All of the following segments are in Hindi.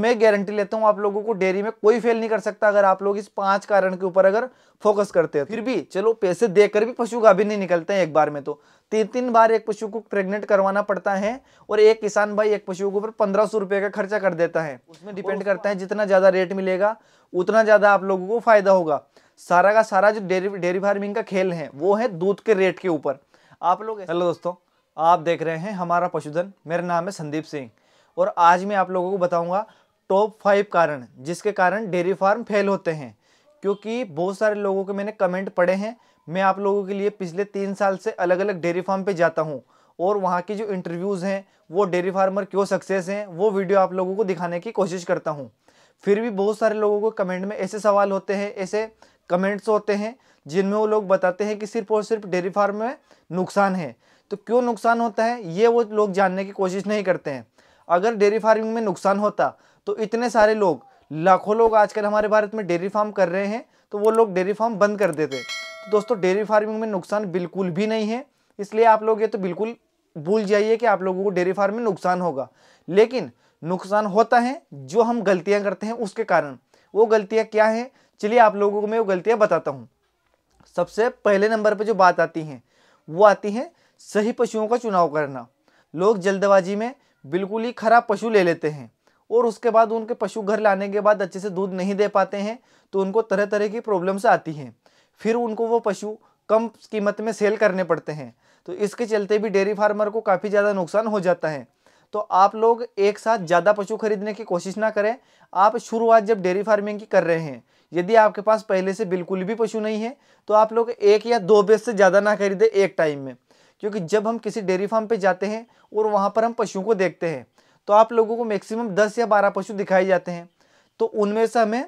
मैं गारंटी लेता हूँ आप लोगों को डेयरी में कोई फेल नहीं कर सकता अगर आप लोग इस पांच कारण के ऊपर अगर फोकस करते हैं फिर भी चलो पैसे देकर भी पशु का भी नहीं निकलते हैं एक बार में तो तीन तीन बार एक पशु को प्रेग्नेंट करवाना पड़ता है और एक किसान भाई एक पशु के ऊपर पंद्रह सौ रुपये का खर्चा कर देता है उसमें डिपेंड करता है जितना ज़्यादा रेट मिलेगा उतना ज़्यादा आप लोगों को फायदा होगा सारा का सारा जो डेयरी डेयरी फार्मिंग का खेल है वो है दूध के रेट के ऊपर आप लोग हेलो दोस्तों आप देख रहे हैं हमारा पशुधन मेरा नाम है संदीप सिंह और आज मैं आप लोगों को बताऊंगा टॉप फाइव कारण जिसके कारण डेयरी फार्म फेल होते हैं क्योंकि बहुत सारे लोगों के मैंने कमेंट पढ़े हैं मैं आप लोगों के लिए पिछले तीन साल से अलग अलग डेयरी फार्म पे जाता हूँ और वहाँ की जो इंटरव्यूज़ हैं वो डेयरी फार्मर क्यों सक्सेस हैं वो वीडियो आप लोगों को दिखाने की कोशिश करता हूँ फिर भी बहुत सारे लोगों को कमेंट में ऐसे सवाल होते हैं ऐसे कमेंट्स होते हैं जिनमें वो लोग बताते हैं कि सिर्फ और सिर्फ डेयरी फार्म में नुकसान है तो क्यों नुकसान होता है ये वो लोग जानने की कोशिश नहीं करते हैं अगर डेयरी फार्मिंग में नुकसान होता तो इतने सारे लोग लाखों लोग आजकल हमारे भारत में डेयरी फार्म कर रहे हैं तो वो लोग डेयरी फार्म बंद कर देते तो दोस्तों डेयरी फार्मिंग में नुकसान बिल्कुल भी नहीं है इसलिए आप लोग ये तो बिल्कुल भूल जाइए कि आप लोगों को डेयरी फार्म में नुकसान होगा लेकिन नुकसान होता है जो हम गलतियाँ करते हैं उसके कारण वो गलतियाँ क्या हैं चलिए आप लोगों को मैं वो गलतियाँ बताता हूँ सबसे पहले नंबर पर जो बात आती हैं वो आती हैं सही पशुओं का चुनाव करना लोग जल्दबाजी में बिल्कुल ही खराब पशु ले लेते हैं और उसके बाद उनके पशु घर लाने के बाद अच्छे से दूध नहीं दे पाते हैं तो उनको तरह तरह की प्रॉब्लम्स आती हैं फिर उनको वो पशु कम कीमत में सेल करने पड़ते हैं तो इसके चलते भी डेयरी फार्मर को काफ़ी ज़्यादा नुकसान हो जाता है तो आप लोग एक साथ ज़्यादा पशु खरीदने की कोशिश ना करें आप शुरुआत जब डेयरी फार्मिंग की कर रहे हैं यदि आपके पास पहले से बिल्कुल भी पशु नहीं है तो आप लोग एक या दो बेस से ज़्यादा ना खरीदें एक टाइम में क्योंकि जब हम किसी डेयरी फार्म पे जाते हैं और वहाँ पर हम पशुओं को देखते हैं तो आप लोगों को मैक्सिमम दस या बारह पशु दिखाए जाते हैं तो उनमें से हमें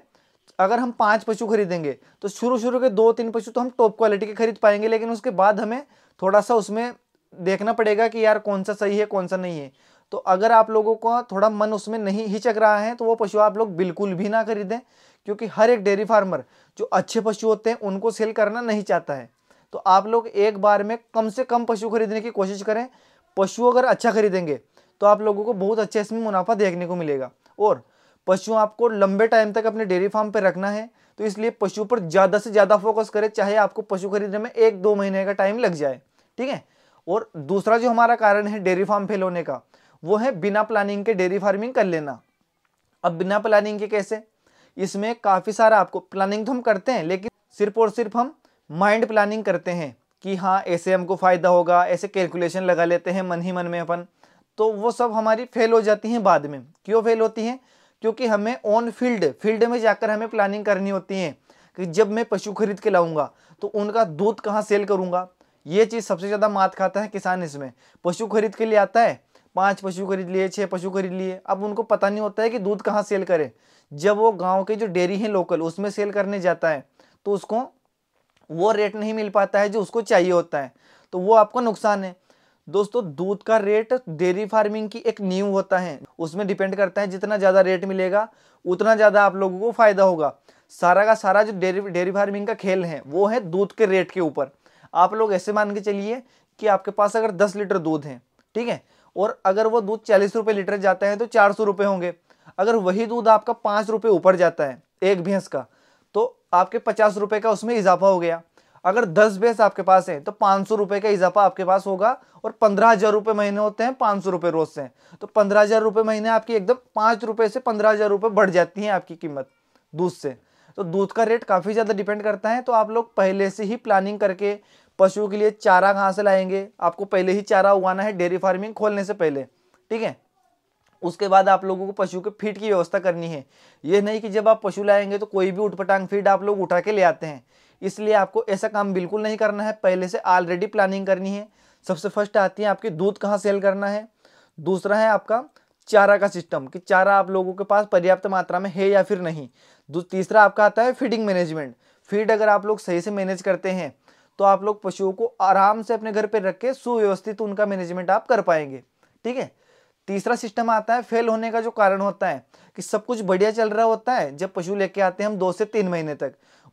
अगर हम पाँच पशु खरीदेंगे तो शुरू शुरू के दो तीन पशु तो हम टॉप क्वालिटी के खरीद पाएंगे लेकिन उसके बाद हमें थोड़ा सा उसमें देखना पड़ेगा कि यार कौन सा सही है कौन सा नहीं है तो अगर आप लोगों का थोड़ा मन उसमें नहीं हिचक रहा है तो वो पशु आप लोग बिल्कुल भी ना खरीदें क्योंकि हर एक डेयरी फार्मर जो अच्छे पशु होते हैं उनको सेल करना नहीं चाहता है तो आप लोग एक बार में कम से कम पशु खरीदने की कोशिश करें पशु अगर अच्छा खरीदेंगे तो आप लोगों को बहुत अच्छा इसमें मुनाफा देखने को मिलेगा और पशु आपको लंबे टाइम तक अपने डेयरी फार्म पर रखना है तो इसलिए पशु पर ज़्यादा से ज़्यादा फोकस करें चाहे आपको पशु खरीदने में एक दो महीने का टाइम लग जाए ठीक है और दूसरा जो हमारा कारण है डेयरी फार्म फेल होने का वो है बिना प्लानिंग के डेयरी फार्मिंग कर लेना अब बिना प्लानिंग के कैसे इसमें काफ़ी सारा आपको प्लानिंग तो हम करते हैं लेकिन सिर्फ और सिर्फ हम माइंड प्लानिंग करते हैं कि हाँ ऐसे हमको फ़ायदा होगा ऐसे कैलकुलेशन लगा लेते हैं मन ही मन में अपन तो वो सब हमारी फेल हो जाती हैं बाद में क्यों फेल होती हैं क्योंकि हमें ऑन फील्ड फील्ड में जाकर हमें प्लानिंग करनी होती है कि जब मैं पशु खरीद के लाऊंगा तो उनका दूध कहाँ सेल करूँगा ये चीज़ सबसे ज़्यादा मात खाता है किसान इसमें पशु खरीद के लिए आता है पाँच पशु खरीद लिए छः पशु खरीद लिए अब उनको पता नहीं होता है कि दूध कहाँ सेल करें जब वो गांव के जो डेयरी हैं लोकल उसमें सेल करने जाता है तो उसको वो रेट नहीं मिल पाता है जो उसको चाहिए होता है तो वो आपका नुकसान है दोस्तों दूध का रेट डेयरी फार्मिंग की एक नींव होता है उसमें डिपेंड करता है जितना ज़्यादा रेट मिलेगा उतना ज़्यादा आप लोगों को फ़ायदा होगा सारा का सारा जो डेयरी डेयरी फार्मिंग का खेल है वो है दूध के रेट के ऊपर आप लोग ऐसे मान के चलिए कि आपके पास अगर दस लीटर दूध है ठीक है और अगर वो दूध चालीस रुपये लीटर जाता है तो चार सौ रुपए होंगे अगर वही दूध आपका पाँच रुपये ऊपर जाता है एक भैंस का तो आपके पचास रुपये का उसमें इजाफा हो गया अगर दस भैंस आपके पास हैं तो पांच सौ रुपए का इजाफा आपके पास होगा और पंद्रह हज़ार रुपये महीने होते हैं पांच सौ रुपए रोज़ से तो पंद्रह हज़ार रुपए महीने आपकी एकदम पांच रुपए से पंद्रह हज़ार रुपए बढ़ जाती है आपकी कीमत दूध से तो दूध का रेट काफ़ी ज़्यादा डिपेंड करता है तो आप लोग पहले से ही प्लानिंग करके पशुओं के लिए चारा कहाँ से लाएंगे आपको पहले ही चारा उगाना है डेयरी फार्मिंग खोलने से पहले ठीक है उसके बाद आप लोगों को पशु के फीड की व्यवस्था करनी है यह नहीं कि जब आप पशु लाएंगे तो कोई भी उठपटांग फीड आप लोग उठा के ले आते हैं इसलिए आपको ऐसा काम बिल्कुल नहीं करना है पहले से ऑलरेडी प्लानिंग करनी है सबसे फर्स्ट आती है आपकी दूध कहाँ सेल करना है दूसरा है आपका चारा का सिस्टम कि चारा आप लोगों के पास पर्याप्त मात्रा में है या फिर नहीं तीसरा आपका आता है फीडिंग मैनेजमेंट फीड अगर आप लोग सही से मैनेज करते हैं तो आप लोग पशुओं को आराम से अपने घर पर रख के सुव्यवस्थित उनका मैनेजमेंट आप कर पाएंगे ठीक है तीसरा सिस्टम आता है फेल होने का जो कारण होता है कि सब कुछ बढ़िया चल रहा होता है जब पशु लेके आते हैं हम दो से तीन महीने तक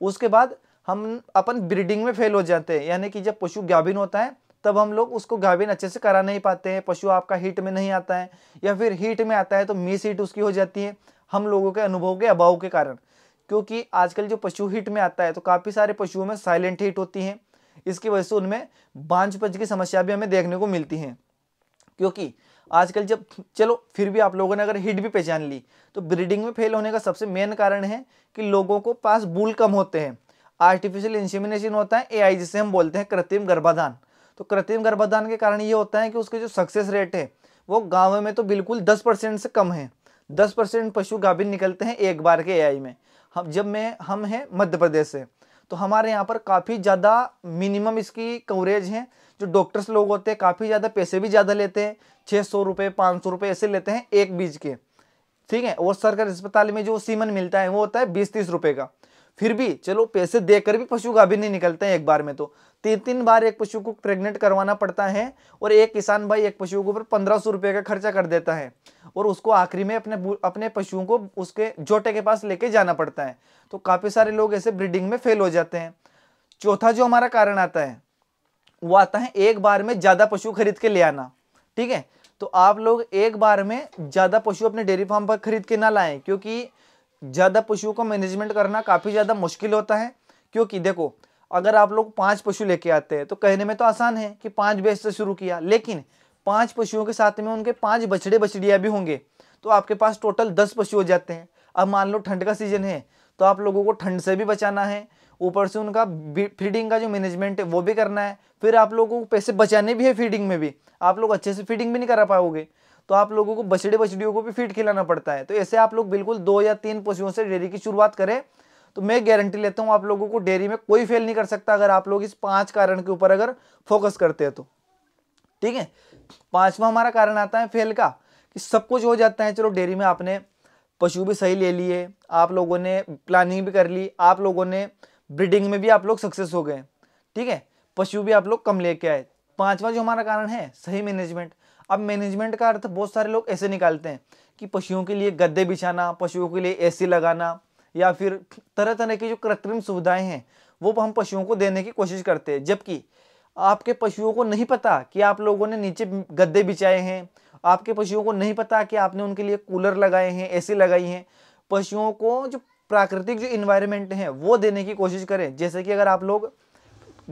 उसके बाद हम अपन ब्रीडिंग में फेल हो जाते हैं यानी कि जब पशु गाभिन होता है तब हम लोग उसको गाभिन अच्छे से करा नहीं पाते हैं पशु आपका हीट में नहीं आता है या फिर हीट में आता है तो मिस हीट उसकी हो जाती है हम लोगों के अनुभव के अभाव के कारण क्योंकि आजकल जो पशु हीट में आता है तो काफ़ी सारे पशुओं में साइलेंट हीट होती हैं इसकी वजह से उनमें बांझ की समस्या भी हमें देखने को मिलती हैं क्योंकि आजकल जब चलो फिर भी आप लोगों ने अगर हीट भी पहचान ली तो ब्रीडिंग में फेल होने का सबसे मेन कारण है कि लोगों को पास बूल कम होते हैं आर्टिफिशियल इंसिमिनेशन होता है एआई जिसे हम बोलते हैं कृत्रिम गर्भाधान तो कृत्रिम गर्भाधान के कारण ये होता है कि उसके जो सक्सेस रेट है वो गाँव में तो बिल्कुल दस परसेंट से कम है दस परसेंट पशु गाभिन निकलते हैं एक बार के आई में हम जब मैं हम हैं मध्य प्रदेश से तो हमारे यहाँ पर काफ़ी ज़्यादा मिनिमम इसकी कवरेज है जो डॉक्टर्स लोग होते हैं काफ़ी ज़्यादा पैसे भी ज़्यादा लेते हैं छः सौ रुपये पाँच सौ रुपये ऐसे लेते हैं एक बीज के ठीक है और सरकारी अस्पताल में जो सीमन मिलता है वो होता है बीस तीस रुपये का फिर भी चलो पैसे देकर भी पशु गाभी नहीं निकलते हैं एक बार में तो तीन तीन बार एक पशु को प्रेग्नेंट करवाना पड़ता है और एक किसान भाई एक पशु के ऊपर पंद्रह सौ रुपये का खर्चा कर देता है और उसको आखिरी में अपने अपने पशुओं को उसके जोटे के पास लेके जाना पड़ता है तो काफ़ी सारे लोग ऐसे ब्रीडिंग में फेल हो जाते हैं चौथा जो हमारा कारण आता है वो आता है एक बार में ज़्यादा पशु खरीद के ले आना ठीक है तो आप लोग एक बार में ज़्यादा पशु अपने डेयरी फार्म पर खरीद के ना लाएँ क्योंकि ज़्यादा पशुओं का मैनेजमेंट करना काफ़ी ज़्यादा मुश्किल होता है क्योंकि देखो अगर आप लोग पाँच पशु लेके आते हैं तो कहने में तो आसान है कि पाँच बेच से शुरू किया लेकिन पाँच पशुओं के साथ में उनके पाँच बछड़े बछड़ियाँ भी होंगे तो आपके पास टोटल दस पशु हो जाते हैं अब मान लो ठंड का सीज़न है तो आप लोगों को ठंड से भी बचाना है ऊपर से उनका फीडिंग का जो मैनेजमेंट है वो भी करना है फिर आप लोगों को पैसे बचाने भी है फीडिंग में भी आप लोग अच्छे से फीडिंग भी नहीं करा पाओगे तो आप लोगों को बछड़े बछड़ियों को भी फीड खिलाना पड़ता है तो ऐसे आप लोग बिल्कुल दो या तीन पशुओं से डेयरी की शुरुआत करें तो मैं गारंटी लेता हूँ आप लोगों को डेयरी में कोई फेल नहीं कर सकता अगर आप लोग इस पांच कारण के ऊपर अगर फोकस करते हैं तो ठीक है पांचवा हमारा कारण आता है फेल का कि सब कुछ हो जाता है चलो डेयरी में आपने पशु भी सही ले लिए आप लोगों ने प्लानिंग भी कर ली आप लोगों ने ब्रीडिंग में भी आप लोग सक्सेस हो गए ठीक है पशु भी आप लोग कम लेके आए पांचवा जो हमारा कारण है सही मैनेजमेंट अब मैनेजमेंट का अर्थ बहुत सारे लोग ऐसे निकालते हैं कि पशुओं के लिए गद्दे बिछाना पशुओं के लिए एसी लगाना या फिर तरह तरह की जो कृत्रिम सुविधाएं हैं वो हम पशुओं को देने की कोशिश करते हैं जबकि आपके पशुओं को नहीं पता कि आप लोगों ने नीचे गद्दे बिछाए हैं आपके पशुओं को नहीं पता कि आपने उनके लिए कूलर लगाए हैं एसी लगाई हैं पशुओं को जो प्राकृतिक जो इन्वायरमेंट है वो देने की कोशिश करें जैसे कि अगर आप लोग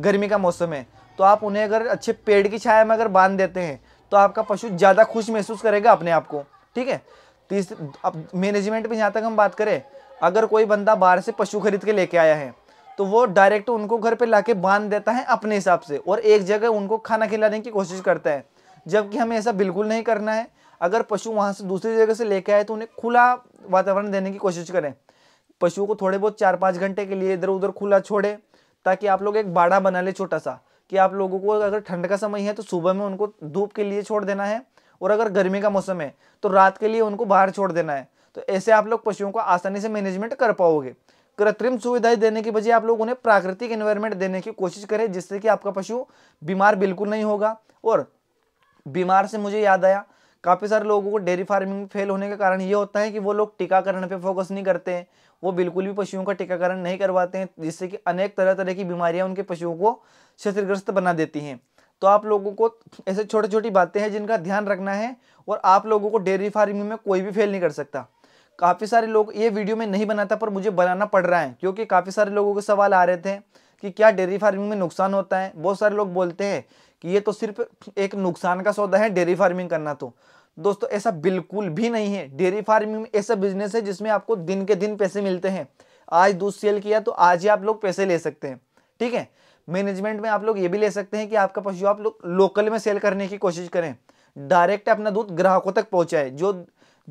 गर्मी का मौसम है तो आप उन्हें अगर अच्छे पेड़ की छाया में अगर बांध देते हैं तो आपका पशु ज़्यादा खुश महसूस करेगा अपने आप को ठीक है तीस अब मैनेजमेंट में जहाँ तक हम बात करें अगर कोई बंदा बाहर से पशु खरीद के लेके आया है तो वो डायरेक्ट उनको घर पे लाके बांध देता है अपने हिसाब से और एक जगह उनको खाना खिलाने की कोशिश करता है जबकि हमें ऐसा बिल्कुल नहीं करना है अगर पशु वहाँ से दूसरी जगह से लेके आए तो उन्हें खुला वातावरण देने की कोशिश करें पशुओं को थोड़े बहुत चार पाँच घंटे के लिए इधर उधर खुला छोड़ें ताकि आप लोग एक बाड़ा बना लें छोटा सा कि आप लोगों को अगर ठंड का समय है तो सुबह में उनको धूप के लिए छोड़ देना है और अगर गर्मी का मौसम है तो रात के लिए उनको बाहर छोड़ देना है तो ऐसे आप लोग पशुओं को आसानी से मैनेजमेंट कर पाओगे कृत्रिम सुविधाएं देने की बजाय आप लोग उन्हें प्राकृतिक इन्वायरमेंट देने की कोशिश करें जिससे कि आपका पशु बीमार बिल्कुल नहीं होगा और बीमार से मुझे याद आया काफ़ी सारे लोगों को डेयरी फार्मिंग फेल होने के कारण ये होता है कि वो लोग टीकाकरण पे फोकस नहीं करते हैं वो बिल्कुल भी पशुओं का टीकाकरण नहीं करवाते हैं जिससे कि अनेक तरह तरह की बीमारियां उनके पशुओं को क्षतिग्रस्त बना देती हैं तो आप लोगों को ऐसे छोटी छोटी बातें हैं जिनका ध्यान रखना है और आप लोगों को डेयरी फार्मिंग में कोई भी फेल नहीं कर सकता काफ़ी सारे लोग ये वीडियो में नहीं बनाता पर मुझे बनाना पड़ रहा है क्योंकि काफ़ी सारे लोगों के सवाल आ रहे थे कि क्या डेयरी फार्मिंग में नुकसान होता है बहुत सारे लोग बोलते हैं कि ये तो सिर्फ एक नुकसान का सौदा है डेयरी फार्मिंग करना तो दोस्तों ऐसा बिल्कुल भी नहीं है डेयरी फार्मिंग में ऐसा बिजनेस है जिसमें आपको दिन के दिन पैसे मिलते हैं आज दूध सेल किया तो आज ही आप लोग पैसे ले सकते हैं ठीक है मैनेजमेंट में आप लोग ये भी ले सकते हैं कि आपका पशु आप लोग लोकल में सेल करने की कोशिश करें डायरेक्ट अपना दूध ग्राहकों तक पहुँचाए जो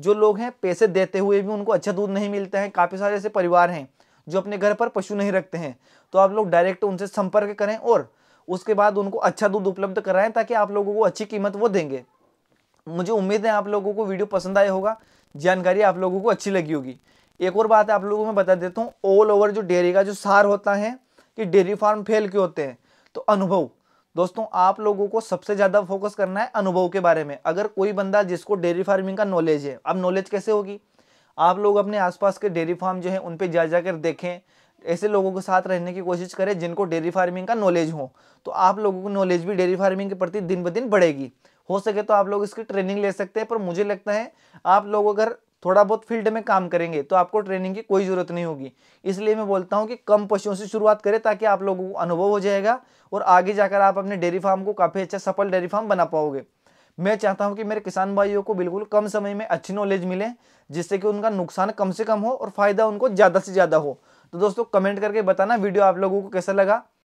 जो लोग हैं पैसे देते हुए भी उनको अच्छा दूध नहीं मिलता है काफ़ी सारे ऐसे परिवार हैं जो अपने घर पर पशु नहीं रखते हैं तो आप लोग डायरेक्ट उनसे संपर्क करें और उसके बाद उनको अच्छा दूध उपलब्ध कराएं ताकि आप लोगों को अच्छी कीमत वो देंगे मुझे उम्मीद है आप लोगों को वीडियो पसंद आया होगा जानकारी आप लोगों को अच्छी लगी होगी एक और बात आप लोगों को मैं बता देता हूँ ऑल ओवर जो डेयरी का जो सार होता है कि डेयरी फार्म फेल क्यों होते हैं तो अनुभव दोस्तों आप लोगों को सबसे ज़्यादा फोकस करना है अनुभव के बारे में अगर कोई बंदा जिसको डेयरी फार्मिंग का नॉलेज है अब नॉलेज कैसे होगी आप लोग अपने आसपास के डेयरी फार्म जो है उन पर जा जाकर देखें ऐसे लोगों के साथ रहने की कोशिश करें जिनको डेयरी फार्मिंग का नॉलेज हो तो आप लोगों को नॉलेज भी डेयरी फार्मिंग के प्रति दिन ब दिन बढ़ेगी हो सके तो आप लोग इसकी ट्रेनिंग ले सकते हैं पर मुझे लगता है आप लोग अगर थोड़ा बहुत फील्ड में काम करेंगे तो आपको ट्रेनिंग की कोई ज़रूरत नहीं होगी इसलिए मैं बोलता हूँ कि कम पशुओं से शुरुआत करें ताकि आप लोगों को अनुभव हो जाएगा और आगे जाकर आप अपने डेयरी फार्म को काफ़ी अच्छा सफल डेयरी फार्म बना पाओगे मैं चाहता हूँ कि मेरे किसान भाइयों को बिल्कुल कम समय में अच्छी नॉलेज मिले जिससे कि उनका नुकसान कम से कम हो और फ़ायदा उनको ज़्यादा से ज़्यादा हो तो दोस्तों कमेंट करके बताना वीडियो आप लोगों को कैसा लगा